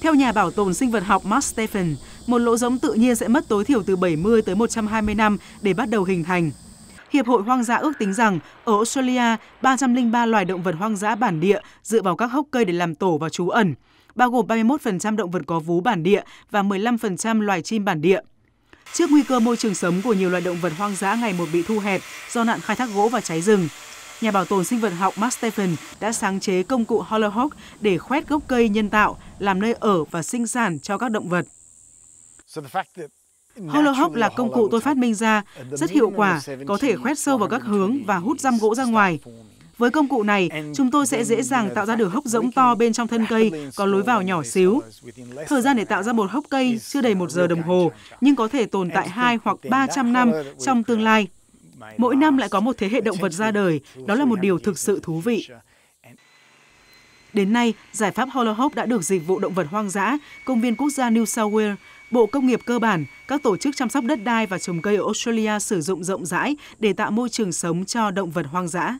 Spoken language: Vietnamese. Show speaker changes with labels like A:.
A: Theo nhà bảo tồn sinh vật học Mark Stephen, một lỗ giống tự nhiên sẽ mất tối thiểu từ 70 tới 120 năm để bắt đầu hình thành. Hiệp hội Hoang dã ước tính rằng ở Australia, 303 loài động vật hoang dã bản địa dựa vào các hốc cây để làm tổ và trú ẩn, bao gồm 31% động vật có vú bản địa và 15% loài chim bản địa. Trước nguy cơ môi trường sống của nhiều loài động vật hoang dã ngày một bị thu hẹp do nạn khai thác gỗ và cháy rừng, nhà bảo tồn sinh vật học Mark Stephen đã sáng chế công cụ Hollow để khoét gốc cây nhân tạo làm nơi ở và sinh sản cho các động vật. Hollow là công cụ tôi phát minh ra, rất hiệu quả, có thể khoét sâu vào các hướng và hút răm gỗ ra ngoài. Với công cụ này, chúng tôi sẽ dễ dàng tạo ra được hốc rỗng to bên trong thân cây, có lối vào nhỏ xíu. Thời gian để tạo ra một hốc cây chưa đầy một giờ đồng hồ, nhưng có thể tồn tại 2 hoặc 300 năm trong tương lai. Mỗi năm lại có một thế hệ động vật ra đời, đó là một điều thực sự thú vị. Đến nay, giải pháp Holohope đã được Dịch vụ Động vật Hoang dã, Công viên Quốc gia New South Wales, Bộ Công nghiệp Cơ bản, các tổ chức chăm sóc đất đai và trồng cây ở Australia sử dụng rộng rãi để tạo môi trường sống cho động vật hoang dã.